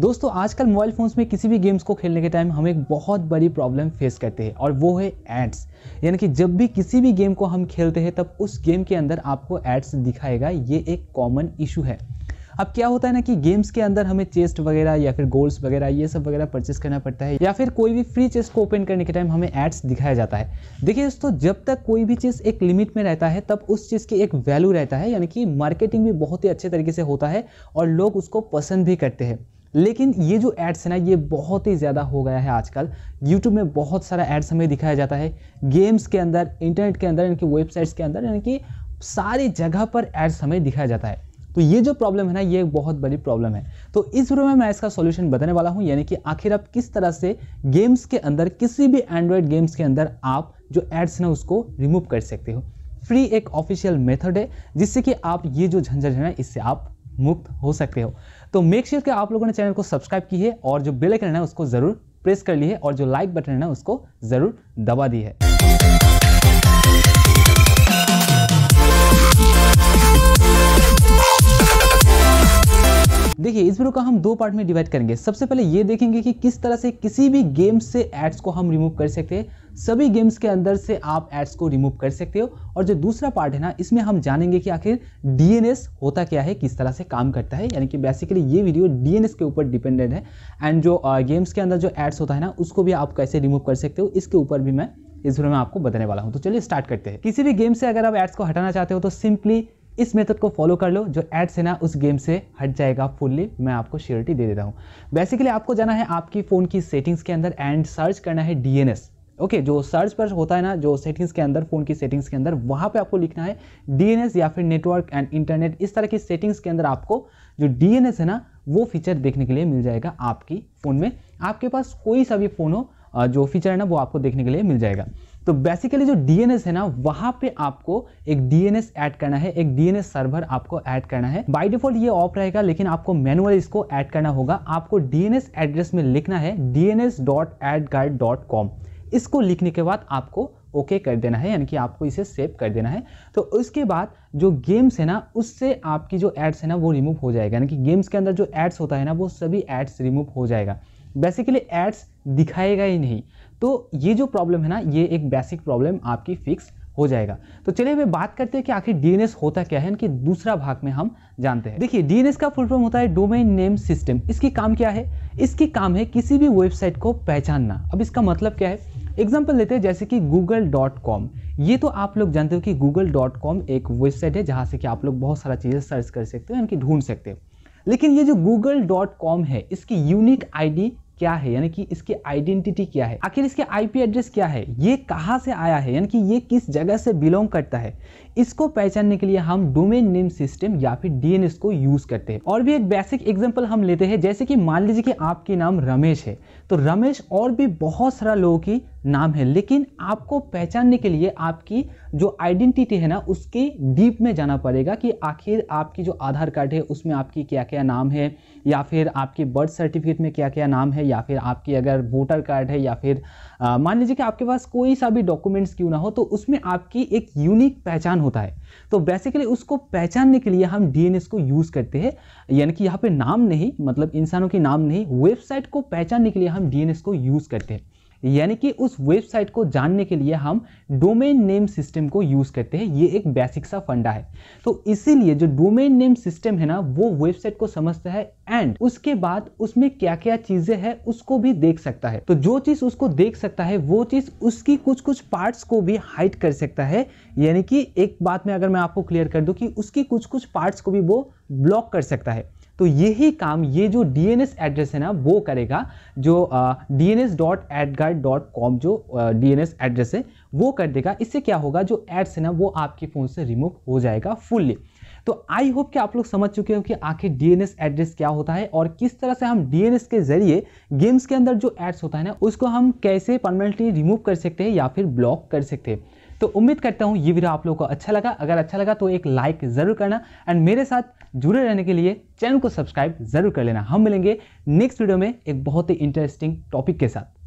दोस्तों आजकल mobile phones में किसी भी गेम्स को खेलने के टाइम हम एक बहुत बड़ी प्रॉब्लम फेस करते हैं और वो है एड्स यानी कि जब भी किसी भी गेम को हम खेलते हैं तब उस गेम के अंदर आपको एड्स दिखाएगा ये एक कॉमन इशू है अब क्या होता है ना कि गेम्स के अंदर हमें चेस्ट वगैरह या फिर गोल्स वगैरह ये सब वगैरह परचेस करना पड़ता है या फिर कोई भी फ्री चेस्ट को ओपन करने के टाइम हमें एड्स दिखाया जाता है देखिए दोस्तों जब तक कोई भी चीज़ एक लिमिट में रहता है तब उस चीज़ की एक वैल्यू रहता है यानी कि मार्केटिंग भी बहुत ही अच्छे तरीके से होता है और लोग उसको पसंद भी करते हैं लेकिन ये जो एड्स है ना ये बहुत ही ज़्यादा हो गया है आजकल यूट्यूब में बहुत सारा एड्स हमें दिखाया जाता है गेम्स के अंदर इंटरनेट के अंदर यानी कि वेबसाइट्स के अंदर यानी कि सारी जगह पर एड्स हमें दिखाया जाता है तो ये जो प्रॉब्लम है ना ये एक बहुत बड़ी प्रॉब्लम है तो इस वीडियो में मैं इसका सॉल्यूशन बताने वाला हूँ यानी कि आखिर आप किस तरह से गेम्स के अंदर किसी भी एंड्रॉयड गेम्स के अंदर आप जो एड्स ना उसको रिमूव कर सकते हो फ्री एक ऑफिशियल मेथड है जिससे कि आप ये जो झंझट है ना इससे आप मुक्त हो सकते हो तो मेक श्योर कि आप लोगों ने चैनल को सब्सक्राइब की है और जो बेल आइकन है उसको ज़रूर प्रेस कर ली है और जो लाइक बटन है ना उसको ज़रूर दबा दी है देखिए इस वीडियो का हम दो पार्ट में डिवाइड करेंगे सबसे पहले ये देखेंगे कि किस तरह से किसी भी गेम से एड्स को हम रिमूव कर सकते हैं सभी गेम्स के अंदर से आप एड्स को रिमूव कर सकते हो और जो दूसरा पार्ट है ना इसमें हम जानेंगे कि आखिर डीएनएस होता क्या है किस तरह से काम करता है यानी कि बेसिकली ये वीडियो डीएनएस के ऊपर डिपेंडेंट है एंड जो गेम्स के अंदर जो एड्स होता है ना उसको भी आप कैसे रिमूव कर सकते हो इसके ऊपर भी मैं इस वीडियो में आपको बताने वाला हूँ तो चलिए स्टार्ट करते हैं किसी भी गेम से अगर आप एड्स को हटाना चाहते हो तो सिंपली इस मेथड को फॉलो कर लो जो एड्स है ना उस गेम से हट जाएगा फुल्ली मैं आपको श्योरिटी दे देता हूँ बेसिकली आपको जाना है आपकी फ़ोन की सेटिंग्स के अंदर एंड सर्च करना है डी ओके जो सर्च पर होता है ना जो सेटिंग्स के अंदर फ़ोन की सेटिंग्स के अंदर वहां पे आपको लिखना है डीएनएस या फिर नेटवर्क एंड इंटरनेट इस तरह की सेटिंग्स के अंदर आपको जो डीएनएस है ना वो फीचर देखने के लिए मिल जाएगा आपकी फ़ोन में आपके पास कोई सा भी फ़ोन हो जो फीचर है ना वो आपको देखने के लिए मिल जाएगा तो बेसिकली जो डीएनएस है ना वहां पे आपको एक डीएनएस ऐड करना है एक डीएनएस सर्वर आपको ऐड करना है बाय डिफॉल्ट ये ऑफ रहेगा लेकिन आपको मैनुअल इसको ऐड करना होगा आपको डीएनएस एड्रेस में लिखना है DNS dot at guard dot com इसको लिखने के बाद आपको ओके okay कर देना है यानी कि आपको इसे सेव कर देना है तो उसके बाद जो गेम्स है ना उससे आपकी जो एड्स है ना वो रिमूव हो जाएगा यानी कि गेम्स के अंदर जो एड्स होता है ना वो सभी एड्स रिमूव हो जाएगा बेसिकली एड्स दिखाएगा ही नहीं तो ये जो प्रॉब्लम है ना ये एक बेसिक प्रॉब्लम आपकी फिक्स हो जाएगा तो चलिए मैं बात करते हैं कि आखिर डीएनएस होता क्या है कि दूसरा भाग में हम जानते हैं देखिए डीएनएस का फुल फॉर्म होता है डोमेन नेम सिस्टम इसकी काम क्या है इसकी काम है किसी भी वेबसाइट को पहचानना अब इसका मतलब क्या है एग्जाम्पल लेते हैं जैसे कि गूगल डॉट कॉम ये तो आप लोग जानते हो कि गूगल डॉट कॉम एक वेबसाइट है जहाँ से कि आप लोग बहुत सारा चीज़ें सर्च कर सकते हो यानी कि ढूंढ सकते हो लेकिन ये जो गूगल डॉट कॉम है इसकी यूनिक आई क्या है यानी कि इसकी आइडेंटिटी क्या है आखिर इसके आईपी एड्रेस क्या है ये कहाँ से आया है यानी कि ये किस जगह से बिलोंग करता है इसको पहचानने के लिए हम डोमेन नेम सिस्टम या फिर डीएनएस को यूज करते हैं और भी एक बेसिक एग्जाम्पल हम लेते हैं जैसे कि मान लीजिए कि आपके नाम रमेश है तो रमेश और भी बहुत सारा लोगों की नाम है लेकिन आपको पहचानने के लिए आपकी जो आइडेंटिटी है ना उसके डीप में जाना पड़ेगा कि आखिर आपकी जो आधार कार्ड है उसमें आपकी क्या क्या नाम है या फिर आपके बर्थ सर्टिफिकेट में क्या क्या नाम है या फिर आपकी अगर वोटर कार्ड है या फिर मान लीजिए कि आपके पास कोई सा भी डॉक्यूमेंट्स क्यों ना हो तो उसमें आपकी एक यूनिक पहचान हो होता है तो बेसिकली उसको पहचानने के लिए हम डीएनएस को यूज़ करते हैं यानी कि यहाँ पे नाम नहीं मतलब इंसानों के नाम नहीं वेबसाइट को पहचानने के लिए हम डीएनएस को यूज़ करते हैं यानी कि उस वेबसाइट को जानने के लिए हम डोमेन नेम सिस्टम को यूज़ करते हैं ये एक बेसिक सा फंडा है तो इसीलिए जो डोमेन नेम सिस्टम है ना वो वेबसाइट को समझता है एंड उसके बाद उसमें क्या क्या चीज़ें हैं उसको भी देख सकता है तो जो चीज़ उसको देख सकता है वो चीज़ उसकी कुछ कुछ पार्ट्स को भी हाइड कर सकता है यानी कि एक बात में अगर मैं आपको क्लियर कर दूँ कि उसकी कुछ कुछ पार्ट्स को भी वो ब्लॉक कर सकता है तो यही काम ये जो डी एड्रेस है ना वो करेगा जो डी एन जो डी एड्रेस है वो कर देगा इससे क्या होगा जो एड्स है ना वो आपके फ़ोन से रिमूव हो जाएगा फुल्ली तो आई होप कि आप लोग समझ चुके हो कि आखिर एस एड्रेस क्या होता है और किस तरह से हम एस के जरिए गेम्स के अंदर जो एड्स होता है ना उसको हम कैसे परमानेंटली रिमूव कर सकते हैं या फिर ब्लॉक कर सकते हैं तो उम्मीद करता हूँ ये वीडियो आप लोगों को अच्छा लगा अगर अच्छा लगा तो एक लाइक ज़रूर करना एंड मेरे साथ जुड़े रहने के लिए चैनल को सब्सक्राइब ज़रूर कर लेना हम मिलेंगे नेक्स्ट वीडियो में एक बहुत ही इंटरेस्टिंग टॉपिक के साथ